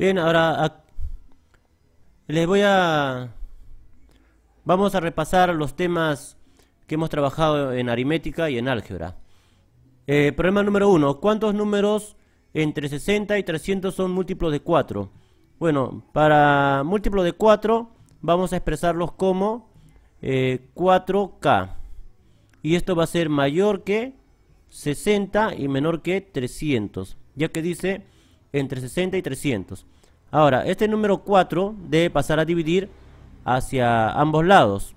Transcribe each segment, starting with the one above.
Bien, ahora ah, les voy a... Vamos a repasar los temas que hemos trabajado en aritmética y en álgebra. Eh, problema número uno. ¿Cuántos números entre 60 y 300 son múltiplos de 4? Bueno, para múltiplos de 4 vamos a expresarlos como 4K. Eh, y esto va a ser mayor que 60 y menor que 300. Ya que dice entre 60 y 300. Ahora, este número 4 debe pasar a dividir hacia ambos lados.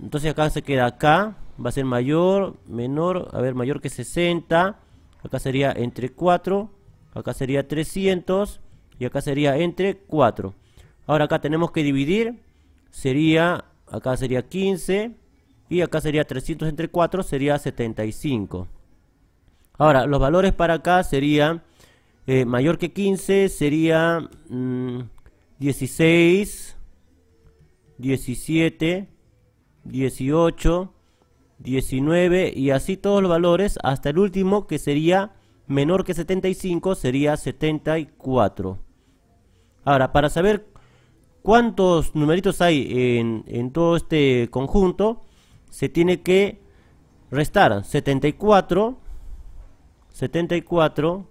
Entonces acá se queda acá, va a ser mayor, menor, a ver, mayor que 60. Acá sería entre 4, acá sería 300 y acá sería entre 4. Ahora acá tenemos que dividir, sería, acá sería 15 y acá sería 300 entre 4, sería 75. Ahora, los valores para acá serían eh, mayor que 15 sería 16, 17, 18, 19 y así todos los valores hasta el último que sería menor que 75 sería 74. Ahora, para saber cuántos numeritos hay en, en todo este conjunto, se tiene que restar 74, 74,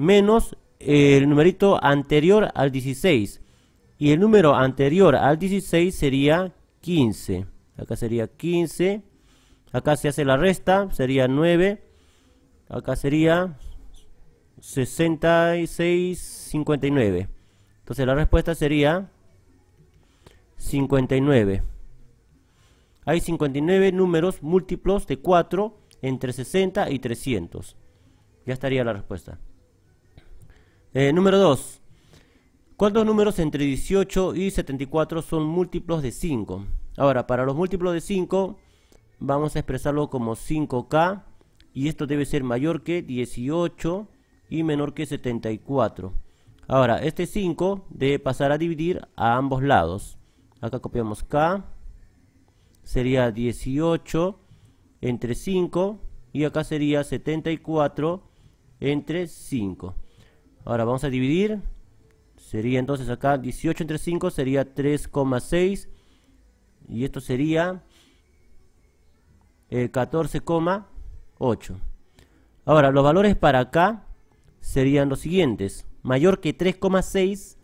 menos el numerito anterior al 16. Y el número anterior al 16 sería 15. Acá sería 15. Acá se hace la resta, sería 9. Acá sería 66, 59. Entonces la respuesta sería 59. Hay 59 números múltiplos de 4 entre 60 y 300. Ya estaría la respuesta. Eh, número 2. ¿Cuántos números entre 18 y 74 son múltiplos de 5? Ahora, para los múltiplos de 5, vamos a expresarlo como 5K y esto debe ser mayor que 18 y menor que 74. Ahora, este 5 debe pasar a dividir a ambos lados. Acá copiamos K, sería 18 entre 5 y acá sería 74 entre 5. Ahora vamos a dividir. Sería entonces acá 18 entre 5 sería 3,6. Y esto sería 14,8. Eh, Ahora, los valores para acá serían los siguientes. Mayor que 3,6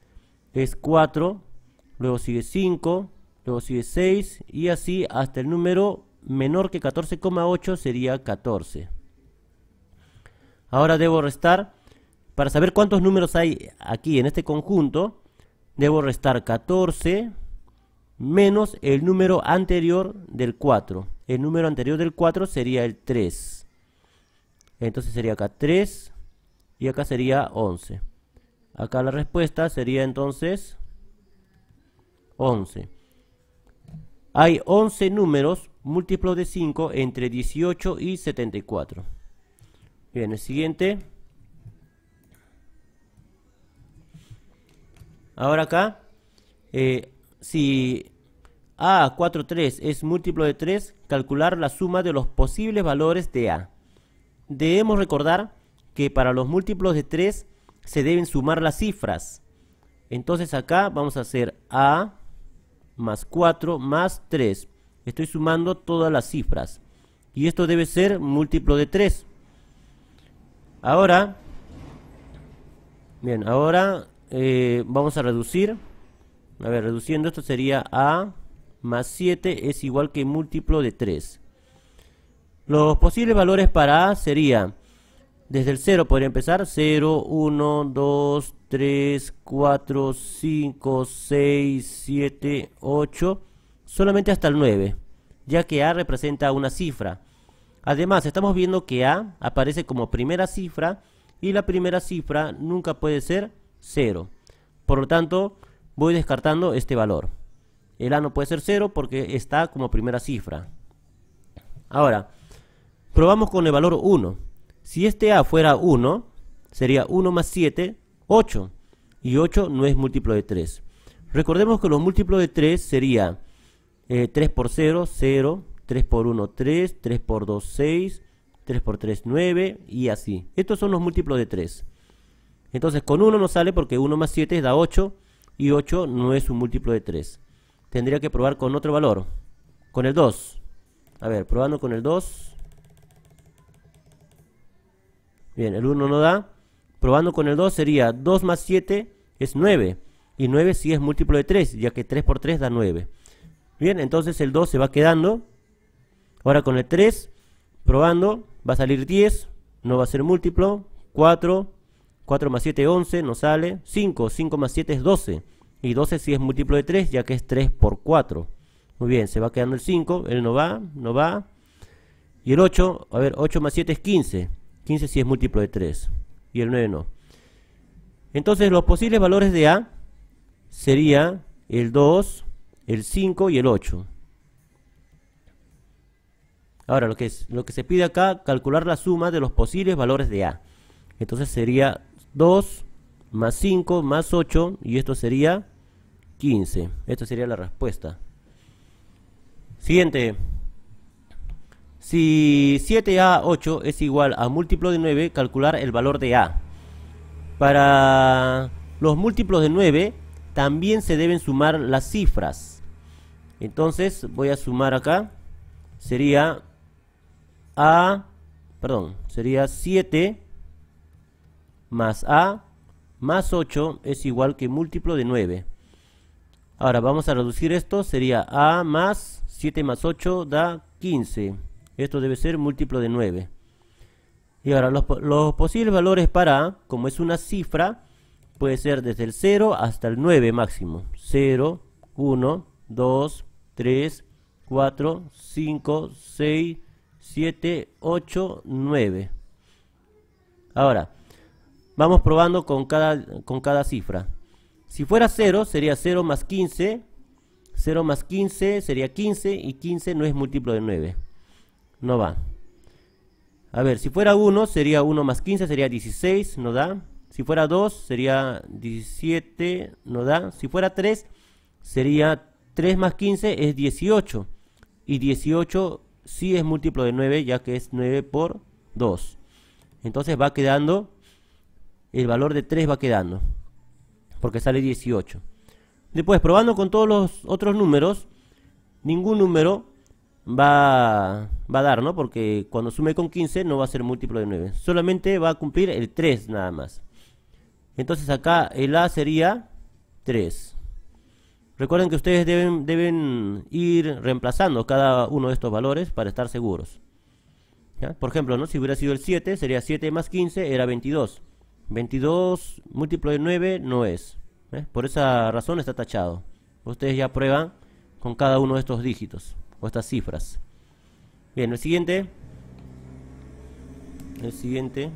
es 4. Luego sigue 5. Luego sigue 6. Y así hasta el número menor que 14,8 sería 14. Ahora debo restar para saber cuántos números hay aquí en este conjunto, debo restar 14 menos el número anterior del 4. El número anterior del 4 sería el 3. Entonces sería acá 3 y acá sería 11. Acá la respuesta sería entonces 11. Hay 11 números múltiplos de 5 entre 18 y 74. Bien, el siguiente Ahora acá, eh, si A, 43 es múltiplo de 3, calcular la suma de los posibles valores de A. Debemos recordar que para los múltiplos de 3 se deben sumar las cifras. Entonces acá vamos a hacer A más 4 más 3. Estoy sumando todas las cifras. Y esto debe ser múltiplo de 3. Ahora, bien, ahora eh, vamos a reducir. A ver, reduciendo esto sería A más 7 es igual que múltiplo de 3. Los posibles valores para A sería, desde el 0 podría empezar, 0, 1, 2, 3, 4, 5, 6, 7, 8, solamente hasta el 9, ya que A representa una cifra. Además, estamos viendo que A aparece como primera cifra y la primera cifra nunca puede ser 0. Por lo tanto, voy descartando este valor. El A no puede ser 0 porque está como primera cifra. Ahora, probamos con el valor 1. Si este A fuera 1, sería 1 más 7, 8. Y 8 no es múltiplo de 3. Recordemos que los múltiplos de 3 sería 3 eh, por 0, 0, 3 por 1, 3, 3 por 2, 6, 3 por 3, 9 y así. Estos son los múltiplos de 3. Entonces con 1 no sale porque 1 más 7 da 8 y 8 no es un múltiplo de 3. Tendría que probar con otro valor, con el 2. A ver, probando con el 2. Bien, el 1 no da. Probando con el 2 sería 2 más 7 es 9. Y 9 sí es múltiplo de 3, ya que 3 por 3 da 9. Bien, entonces el 2 se va quedando. Ahora con el 3, probando, va a salir 10, no va a ser múltiplo. 4, 4 más 7 es 11, no sale 5, 5 más 7 es 12. Y 12 si sí es múltiplo de 3, ya que es 3 por 4. Muy bien, se va quedando el 5, él no va, no va. Y el 8, a ver, 8 más 7 es 15. 15 si sí es múltiplo de 3. Y el 9 no. Entonces los posibles valores de A sería el 2, el 5 y el 8. Ahora, lo que, es, lo que se pide acá, calcular la suma de los posibles valores de A. Entonces sería 2 más 5 más 8 y esto sería 15. Esta sería la respuesta. Siguiente. Si 7A8 es igual a múltiplo de 9, calcular el valor de A. Para los múltiplos de 9 también se deben sumar las cifras. Entonces voy a sumar acá. Sería A, perdón, sería 7 más A más 8 es igual que múltiplo de 9. Ahora vamos a reducir esto, sería A más 7 más 8 da 15. Esto debe ser múltiplo de 9. Y ahora los, posibles valores para A, como es una cifra, puede ser desde el 0 hasta el 9 máximo. 0, 1, 2, 3, 4, 5, 6, 7, 8, 9. Ahora, Vamos probando con cada, con cada cifra. Si fuera 0, sería 0 más 15. 0 más 15 sería 15 y 15 no es múltiplo de 9. No va. A ver, si fuera 1, sería 1 más 15, sería 16, no da. Si fuera 2, sería 17, no da. Si fuera 3, sería 3 más 15 es 18. Y 18 sí es múltiplo de 9, ya que es 9 por 2. Entonces va quedando el valor de 3 va quedando, porque sale 18. Después, probando con todos los otros números, ningún número va, va a dar, ¿no? Porque cuando sume con 15 no va a ser múltiplo de 9. Solamente va a cumplir el 3 nada más. Entonces acá el A sería 3. Recuerden que ustedes deben, deben ir reemplazando cada uno de estos valores para estar seguros. Por ejemplo, ¿no? si hubiera sido el 7, sería 7 más 15, era 22. 22 múltiplo de 9 no es. ¿eh? Por esa razón está tachado. Ustedes ya prueban con cada uno de estos dígitos o estas cifras. Bien, el siguiente. El siguiente.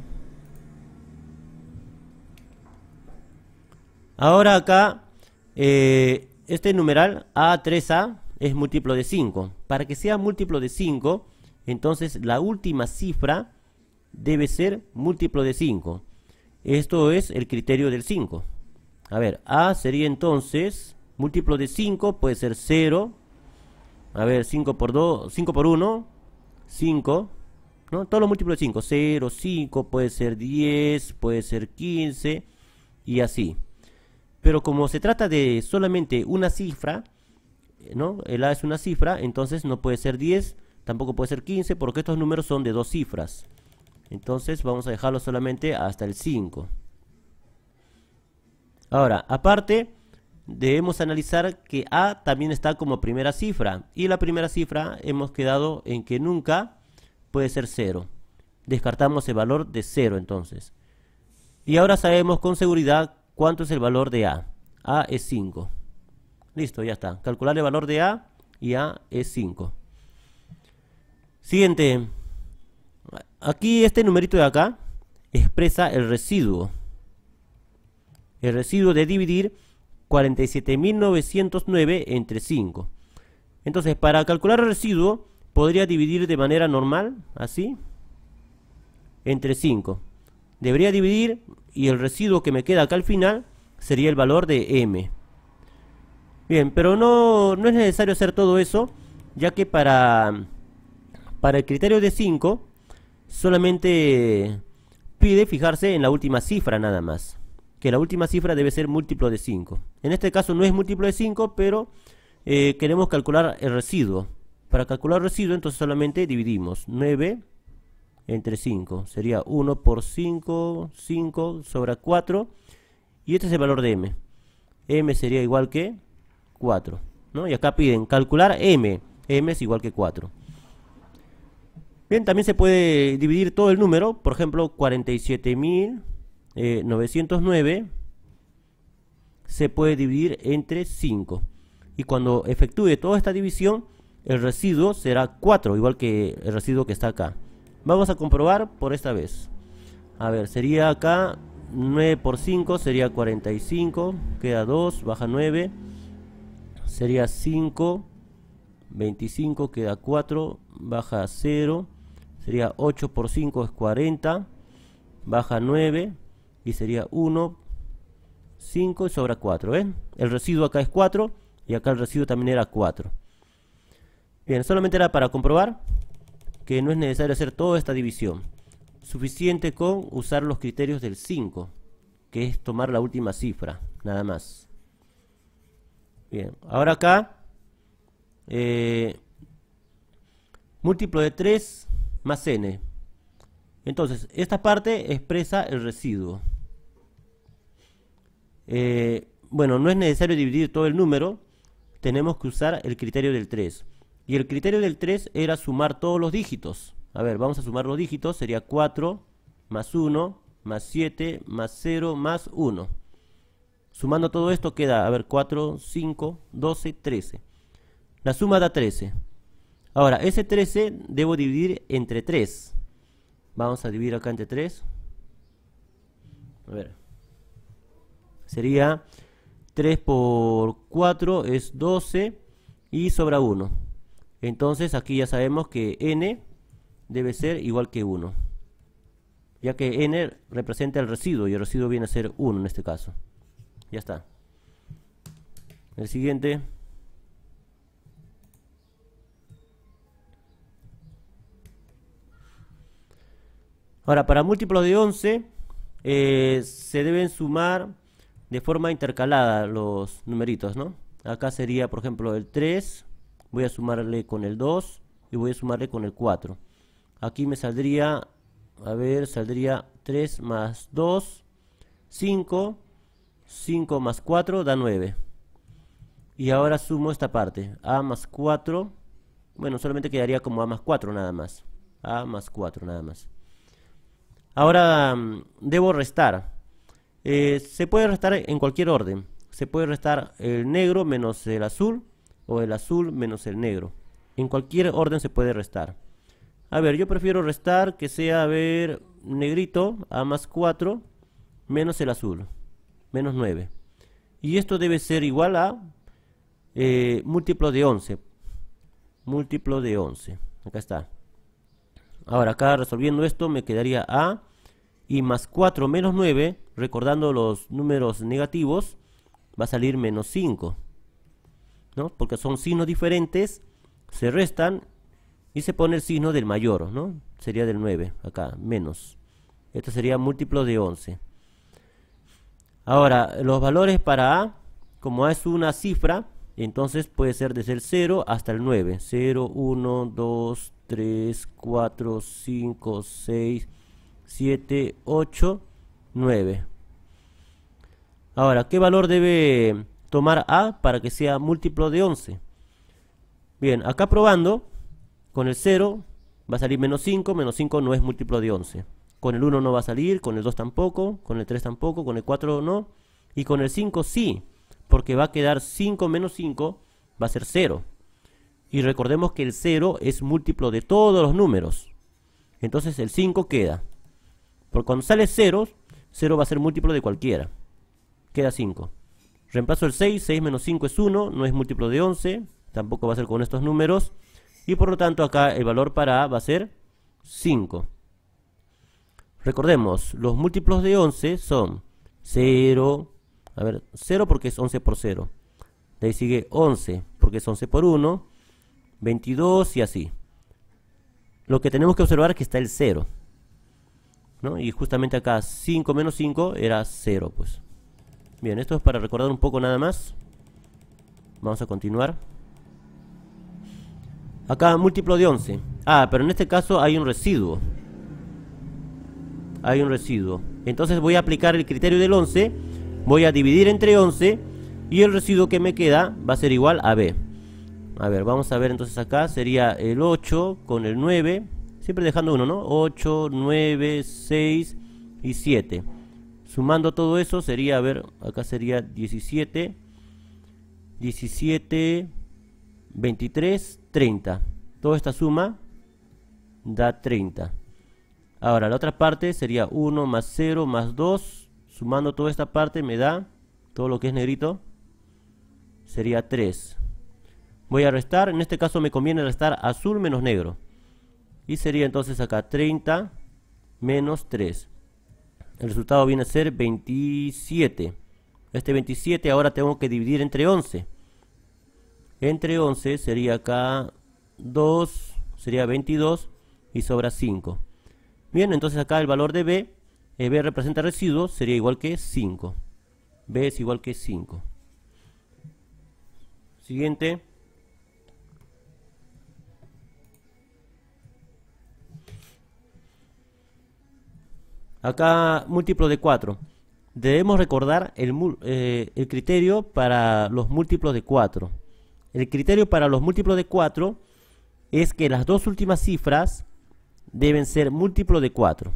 Ahora acá, eh, este numeral A3A es múltiplo de 5. Para que sea múltiplo de 5, entonces la última cifra debe ser múltiplo de 5. Esto es el criterio del 5. A ver, A sería entonces múltiplo de 5, puede ser 0. A ver, 5 por 2, 5 por 1, 5. ¿no? Todos los múltiplos de 5, 0, 5, puede ser 10, puede ser 15 y así. Pero como se trata de solamente una cifra, ¿no? El A es una cifra, entonces no puede ser 10, tampoco puede ser 15, porque estos números son de dos cifras. Entonces vamos a dejarlo solamente hasta el 5. Ahora, aparte, debemos analizar que A también está como primera cifra. Y la primera cifra hemos quedado en que nunca puede ser 0. Descartamos el valor de 0 entonces. Y ahora sabemos con seguridad cuánto es el valor de A. A es 5. Listo, ya está. Calcular el valor de A y A es 5. Siguiente. Aquí este numerito de acá expresa el residuo. El residuo de dividir 47.909 entre 5. Entonces, para calcular el residuo, podría dividir de manera normal, así, entre 5. Debería dividir y el residuo que me queda acá al final sería el valor de m. Bien, pero no, no es necesario hacer todo eso, ya que para, para el criterio de 5 solamente pide fijarse en la última cifra nada más, que la última cifra debe ser múltiplo de 5. En este caso no es múltiplo de 5, pero eh, queremos calcular el residuo. Para calcular el residuo entonces solamente dividimos 9 entre 5, sería 1 por 5, 5 sobre 4, y este es el valor de m. m sería igual que 4, Y acá piden calcular m, m es igual que 4. Bien, también se puede dividir todo el número, por ejemplo, 47.909 eh, se puede dividir entre 5. Y cuando efectúe toda esta división, el residuo será 4, igual que el residuo que está acá. Vamos a comprobar por esta vez. A ver, sería acá 9 por 5 sería 45, queda 2, baja 9, sería 5, 25, queda 4, baja 0 sería 8 por 5 es 40, baja 9 y sería 1, 5 y sobra 4. ¿eh? El residuo acá es 4 y acá el residuo también era 4. Bien, solamente era para comprobar que no es necesario hacer toda esta división. Suficiente con usar los criterios del 5, que es tomar la última cifra, nada más. Bien, ahora acá, eh, múltiplo de 3 más n. Entonces, esta parte expresa el residuo. Eh, bueno, no es necesario dividir todo el número, tenemos que usar el criterio del 3. Y el criterio del 3 era sumar todos los dígitos. A ver, vamos a sumar los dígitos, sería 4 más 1 más 7 más 0 más 1. Sumando todo esto queda, a ver, 4, 5, 12, 13. La suma da 13. Ahora, ese 13 debo dividir entre 3. Vamos a dividir acá entre 3. A ver. Sería 3 por 4 es 12 y sobra 1. Entonces aquí ya sabemos que n debe ser igual que 1. Ya que n representa el residuo y el residuo viene a ser 1 en este caso. Ya está. El siguiente. Ahora, para múltiplos de 11 eh, se deben sumar de forma intercalada los numeritos, ¿no? Acá sería, por ejemplo, el 3, voy a sumarle con el 2 y voy a sumarle con el 4. Aquí me saldría, a ver, saldría 3 más 2, 5, 5 más 4 da 9. Y ahora sumo esta parte, a más 4, bueno, solamente quedaría como a más 4 nada más, a más 4 nada más. Ahora, mm, debo restar. Eh, se puede restar en cualquier orden. Se puede restar el negro menos el azul o el azul menos el negro. En cualquier orden se puede restar. A ver, yo prefiero restar que sea, a ver, negrito a más 4 menos el azul, menos 9. Y esto debe ser igual a eh, múltiplo de 11. Múltiplo de 11. Acá está. Ahora acá resolviendo esto me quedaría A y más 4 menos 9, recordando los números negativos, va a salir menos 5. ¿no? Porque son signos diferentes, se restan y se pone el signo del mayor, ¿no? Sería del 9, acá, menos. Esto sería múltiplo de 11. Ahora, los valores para A, como A es una cifra, entonces puede ser desde el 0 hasta el 9. 0, 1, 2, 3, 4, 5, 6, 7, 8, 9. Ahora, ¿qué valor debe tomar A para que sea múltiplo de 11? Bien, acá probando, con el 0 va a salir menos 5, menos 5 no es múltiplo de 11. Con el 1 no va a salir, con el 2 tampoco, con el 3 tampoco, con el 4 no, y con el 5 sí, porque va a quedar 5 menos 5, va a ser 0. Y recordemos que el 0 es múltiplo de todos los números. Entonces el 5 queda. Porque cuando sale 0, 0 va a ser múltiplo de cualquiera. Queda 5. Reemplazo el 6, 6 menos 5 es 1, no es múltiplo de 11, tampoco va a ser con estos números. Y por lo tanto acá el valor para A va a ser 5. Recordemos, los múltiplos de 11 son 0, a ver, 0 porque es 11 por 0. De ahí sigue 11 porque es 11 por 1, 22 y así. Lo que tenemos que observar es que está el 0. Y justamente acá 5 menos 5 era 0, pues. Bien, esto es para recordar un poco nada más. Vamos a continuar. Acá múltiplo de 11. Ah, pero en este caso hay un residuo. Hay un residuo. Entonces voy a aplicar el criterio del 11. Voy a dividir entre 11. Y el residuo que me queda va a ser igual a B. A ver, vamos a ver entonces acá. Sería el 8 con el 9. Siempre dejando uno, ¿no? 8, 9, 6 y 7. Sumando todo eso sería, a ver, acá sería 17, 17, 23, 30. Toda esta suma da 30. Ahora, la otra parte sería 1 más 0 más 2. Sumando toda esta parte me da, todo lo que es negrito, sería 3. Voy a restar, en este caso me conviene restar azul menos negro. Y sería entonces acá 30 menos 3. El resultado viene a ser 27. Este 27 ahora tengo que dividir entre 11. Entre 11 sería acá 2, sería 22 y sobra 5. Bien, entonces acá el valor de B, eh, B representa residuos, sería igual que 5. B es igual que 5. Siguiente. Acá múltiplo de 4. Debemos recordar eh, el, criterio para los múltiplos de 4. El criterio para los múltiplos de 4 es que las dos últimas cifras deben ser múltiplo de 4.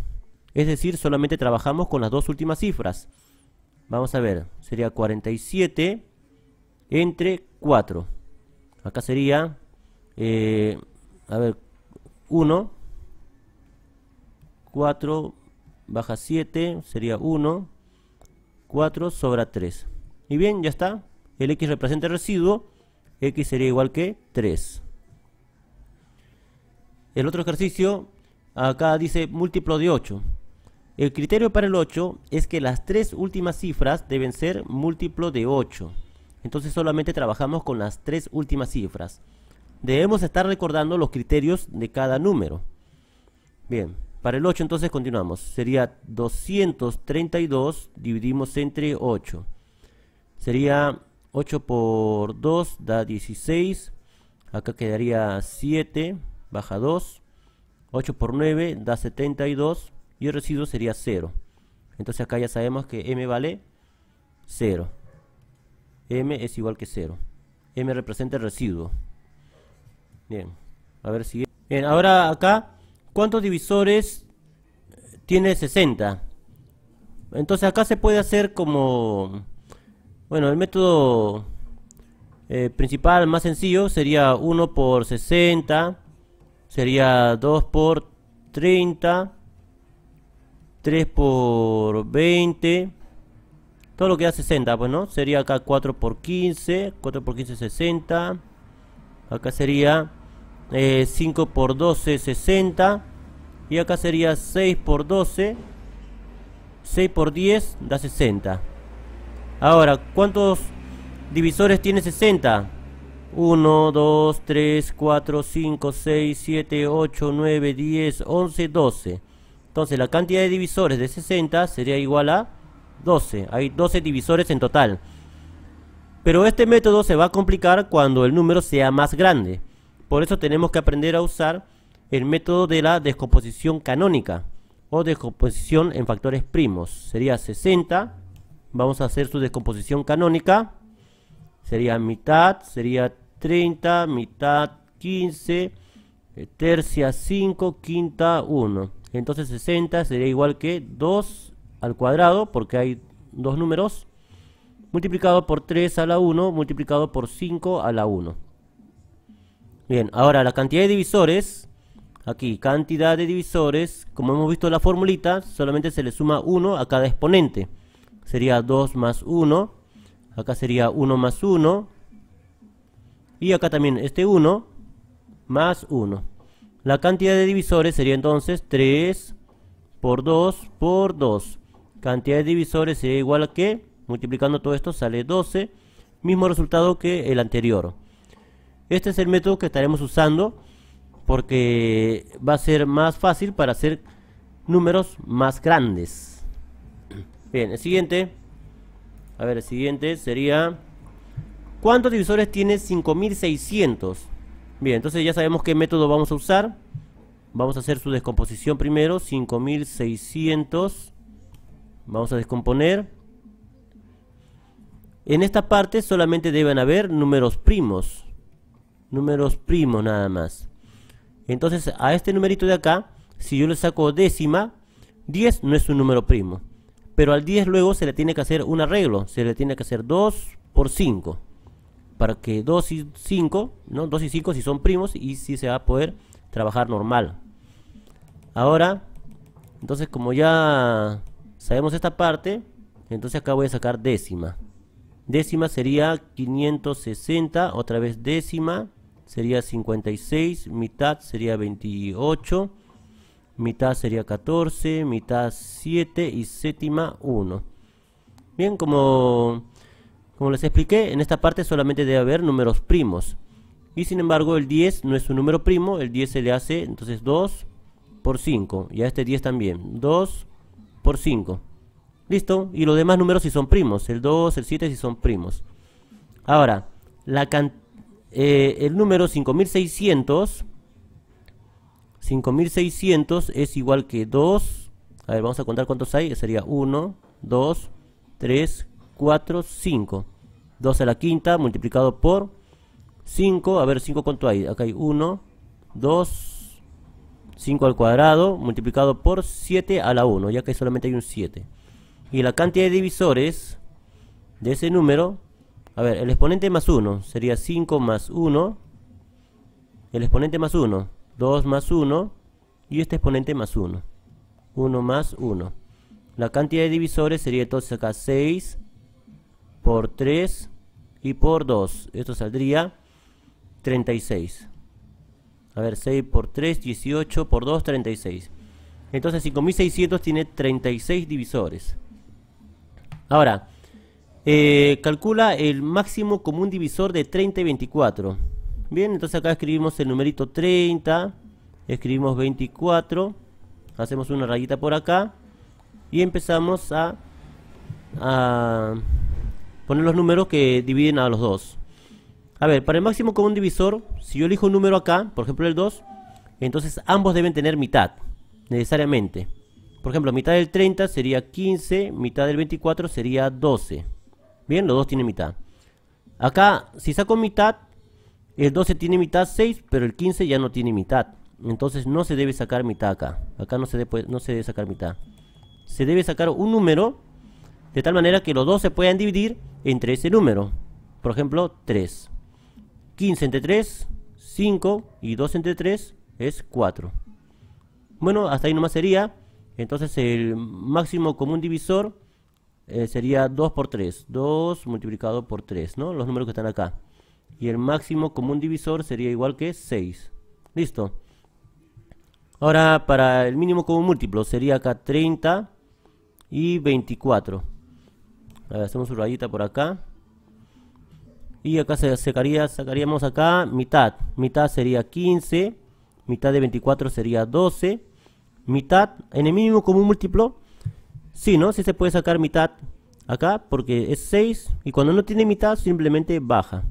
Es decir, solamente trabajamos con las dos últimas cifras. Vamos a ver, sería 47 entre 4. Acá sería, eh, a ver, 1, 4, baja 7, sería 1, 4, sobra 3. Y bien, ya está. El X representa el residuo, X sería igual que 3. El otro ejercicio, acá dice múltiplo de 8. El criterio para el 8 es que las tres últimas cifras deben ser múltiplo de 8. Entonces solamente trabajamos con las tres últimas cifras. Debemos estar recordando los criterios de cada número. Bien, para el 8 entonces continuamos. Sería 232 dividimos entre 8. Sería 8 por 2 da 16. Acá quedaría 7, baja 2. 8 por 9 da 72 y el residuo sería 0. Entonces acá ya sabemos que m vale 0. m es igual que 0. m representa el residuo. Bien, a ver si... Bien, ahora acá ¿Cuántos divisores tiene 60? Entonces acá se puede hacer como... Bueno, el método eh, principal más sencillo sería 1 por 60, sería 2 por 30, 3 por 20, todo lo que da 60, pues no, sería acá 4 por 15, 4 por 15 60, acá sería 5 eh, por 12 60 y acá sería 6 por 12 6 por 10 da 60 ahora cuántos divisores tiene 60 1 2 3 4 5 6 7 8 9 10 11 12 entonces la cantidad de divisores de 60 sería igual a 12 hay 12 divisores en total pero este método se va a complicar cuando el número sea más grande por eso tenemos que aprender a usar el método de la descomposición canónica o descomposición en factores primos. Sería 60, vamos a hacer su descomposición canónica. Sería mitad, sería 30, mitad 15, eh, tercia 5, quinta 1. Entonces 60 sería igual que 2 al cuadrado, porque hay dos números, multiplicado por 3 a la 1, multiplicado por 5 a la 1. Bien, ahora la cantidad de divisores. Aquí, cantidad de divisores. Como hemos visto en la formulita, solamente se le suma 1 a cada exponente. Sería 2 más 1. Acá sería 1 más 1. Y acá también este 1 más 1. La cantidad de divisores sería entonces 3 por 2 por 2. Cantidad de divisores sería igual a que, multiplicando todo esto, sale 12. Mismo resultado que el anterior. Este es el método que estaremos usando porque va a ser más fácil para hacer números más grandes. Bien, el siguiente. A ver, el siguiente sería... ¿Cuántos divisores tiene 5600? Bien, entonces ya sabemos qué método vamos a usar. Vamos a hacer su descomposición primero. 5600. Vamos a descomponer. En esta parte solamente deben haber números primos números primos nada más. Entonces a este numerito de acá, si yo le saco décima, 10 no es un número primo. Pero al 10 luego se le tiene que hacer un arreglo, se le tiene que hacer 2 por 5. Para que 2 y 5, ¿no? 2 y 5 si son primos y si se va a poder trabajar normal. Ahora, entonces como ya sabemos esta parte, entonces acá voy a sacar décima. Décima sería 560, otra vez décima sería 56, mitad sería 28, mitad sería 14, mitad 7 y séptima 1. Bien, como, como les expliqué, en esta parte solamente debe haber números primos. Y sin embargo el 10 no es un número primo, el 10 se le hace entonces 2 por 5. Y a este 10 también, 2 por 5. ¿Listo? Y los demás números si son primos, el 2, el 7 si son primos. Ahora, la cantidad eh, el número 5600 5600 es igual que 2 a ver vamos a contar cuántos hay sería 1 2 3 4 5 2 a la quinta multiplicado por 5 a ver 5 cuánto hay acá hay 1 2 5 al cuadrado multiplicado por 7 a la 1 ya que solamente hay un 7 y la cantidad de divisores de ese número a ver, el exponente más 1 sería 5 más 1. El exponente más 1, 2 más 1. Y este exponente más 1. 1 más 1. La cantidad de divisores sería entonces acá 6 por 3 y por 2. Esto saldría 36. A ver, 6 por 3, 18 por 2, 36. Entonces 5600 tiene 36 divisores. Ahora, eh, calcula el máximo común divisor de 30 y 24. Bien, entonces acá escribimos el numerito 30, escribimos 24, hacemos una rayita por acá y empezamos a, a poner los números que dividen a los dos. A ver, para el máximo común divisor, si yo elijo un número acá, por ejemplo el 2, entonces ambos deben tener mitad, necesariamente. Por ejemplo, mitad del 30 sería 15, mitad del 24 sería 12. Bien, los dos tienen mitad. Acá, si saco mitad, el 12 tiene mitad 6, pero el 15 ya no tiene mitad. Entonces no se debe sacar mitad acá. Acá no se, debe, no se debe sacar mitad. Se debe sacar un número de tal manera que los dos se puedan dividir entre ese número. Por ejemplo, 3. 15 entre 3, 5 y 2 entre 3 es 4. Bueno, hasta ahí nomás sería. Entonces el máximo común divisor eh, sería 2 por 3, 2 multiplicado por 3, ¿no? Los números que están acá. Y el máximo común divisor sería igual que 6. Listo. Ahora, para el mínimo común múltiplo sería acá 30 y 24. A hacemos una rayita por acá. Y acá se sacaría, sacaríamos acá mitad. Mitad sería 15, mitad de 24 sería 12. Mitad, en el mínimo común múltiplo, Sí, ¿no? si se puede sacar mitad acá porque es 6 y cuando no tiene mitad simplemente baja.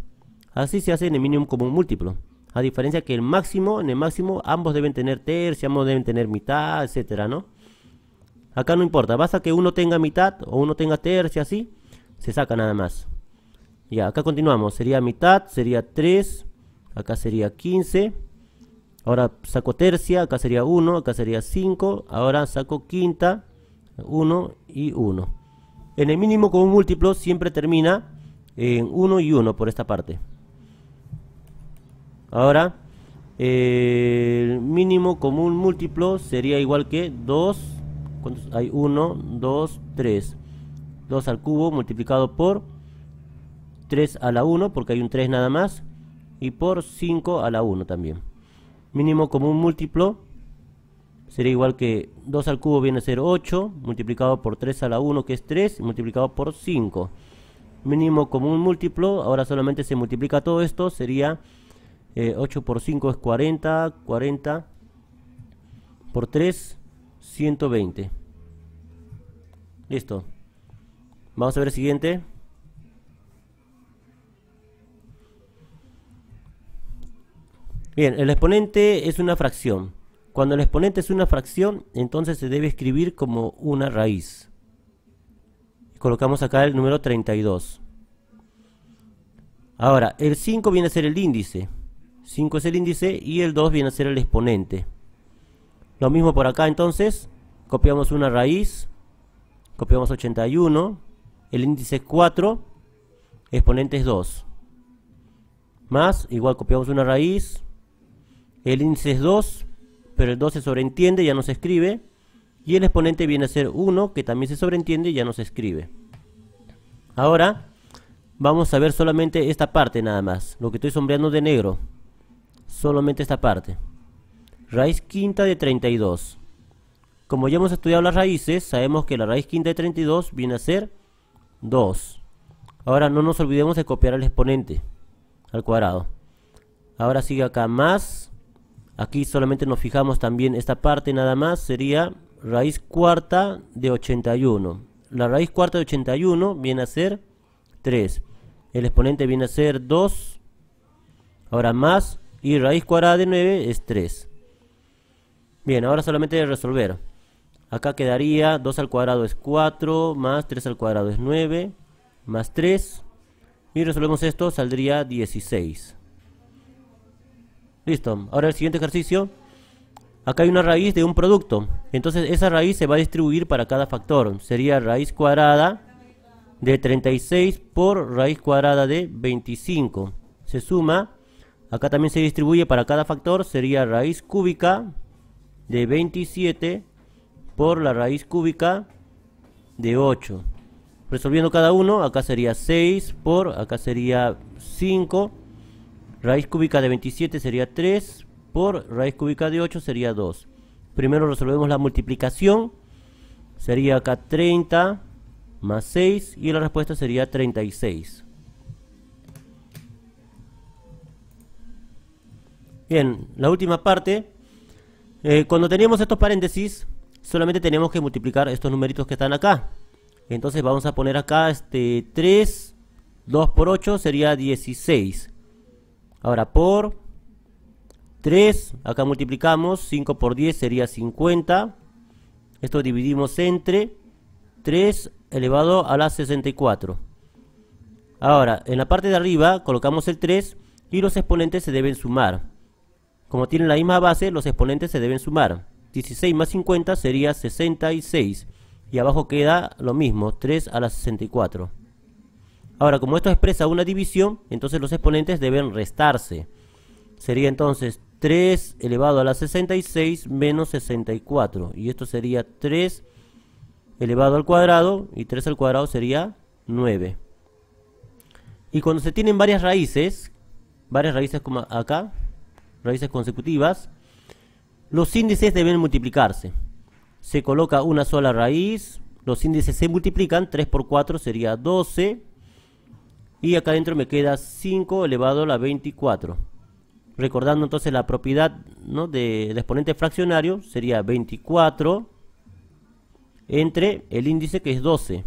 Así se hace en el mínimo común múltiplo. A diferencia que el máximo, en el máximo ambos deben tener tercia, ambos deben tener mitad, etcétera, ¿no? Acá no importa, basta que uno tenga mitad o uno tenga tercia, así, se saca nada más. Ya, acá continuamos, sería mitad, sería 3, acá sería 15. Ahora saco tercia, acá sería 1, acá sería 5, ahora saco quinta, 1 y 1. En el mínimo común múltiplo siempre termina en 1 y 1 por esta parte. Ahora, el mínimo común múltiplo sería igual que 2, hay? 1, 2, 3. 2 al cubo multiplicado por 3 a la 1, porque hay un 3 nada más, y por 5 a la 1 también. Mínimo común múltiplo sería igual que 2 al cubo viene a ser 8, multiplicado por 3 a la 1 que es 3, multiplicado por 5. Mínimo común múltiplo, ahora solamente se multiplica todo esto, sería 8 eh, por 5 es 40, 40 por 3, 120. Listo. Vamos a ver el siguiente. Bien, el exponente es una fracción. Cuando el exponente es una fracción, entonces se debe escribir como una raíz. Colocamos acá el número 32. Ahora, el 5 viene a ser el índice. 5 es el índice y el 2 viene a ser el exponente. Lo mismo por acá entonces. Copiamos una raíz. Copiamos 81. El índice es 4. Exponente es 2. Más, igual copiamos una raíz. El índice es 2 pero el 2 se sobreentiende, ya no se escribe. Y el exponente viene a ser 1, que también se sobreentiende y ya no se escribe. Ahora vamos a ver solamente esta parte nada más, lo que estoy sombreando de negro. Solamente esta parte. Raíz quinta de 32. Como ya hemos estudiado las raíces, sabemos que la raíz quinta de 32 viene a ser 2. Ahora no nos olvidemos de copiar el exponente al cuadrado. Ahora sigue acá más Aquí solamente nos fijamos también esta parte nada más, sería raíz cuarta de 81. La raíz cuarta de 81 viene a ser 3. El exponente viene a ser 2. Ahora más. Y raíz cuadrada de 9 es 3. Bien, ahora solamente de resolver. Acá quedaría 2 al cuadrado es 4, más 3 al cuadrado es 9, más 3. Y resolvemos esto, saldría 16. Listo. Ahora el siguiente ejercicio. Acá hay una raíz de un producto. Entonces esa raíz se va a distribuir para cada factor. Sería raíz cuadrada de 36 por raíz cuadrada de 25. Se suma. Acá también se distribuye para cada factor. Sería raíz cúbica de 27 por la raíz cúbica de 8. Resolviendo cada uno, acá sería 6 por, acá sería 5 Raíz cúbica de 27 sería 3 por raíz cúbica de 8 sería 2. Primero resolvemos la multiplicación. Sería acá 30 más 6 y la respuesta sería 36. Bien, la última parte. Eh, cuando teníamos estos paréntesis, solamente tenemos que multiplicar estos numeritos que están acá. Entonces vamos a poner acá este 3, 2 por 8 sería 16. Ahora por 3, acá multiplicamos, 5 por 10 sería 50. Esto dividimos entre 3 elevado a la 64. Ahora, en la parte de arriba colocamos el 3 y los exponentes se deben sumar. Como tienen la misma base, los exponentes se deben sumar. 16 más 50 sería 66. Y abajo queda lo mismo, 3 a la 64. Ahora, como esto expresa una división, entonces los exponentes deben restarse. Sería entonces 3 elevado a la 66 menos 64. Y esto sería 3 elevado al cuadrado y 3 al cuadrado sería 9. Y cuando se tienen varias raíces, varias raíces como acá, raíces consecutivas, los índices deben multiplicarse. Se coloca una sola raíz, los índices se multiplican, 3 por 4 sería 12, y acá adentro me queda 5 elevado a la 24 recordando entonces la propiedad ¿no? exponente fraccionario sería 24 entre el índice que es 12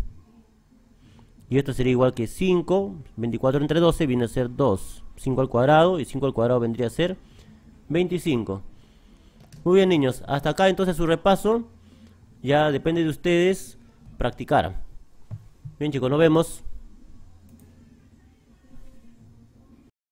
y esto sería igual que 5 24 entre 12 viene a ser 2 5 al cuadrado y 5 al cuadrado vendría a ser 25 muy bien niños hasta acá entonces su repaso ya depende de ustedes practicar bien chicos nos vemos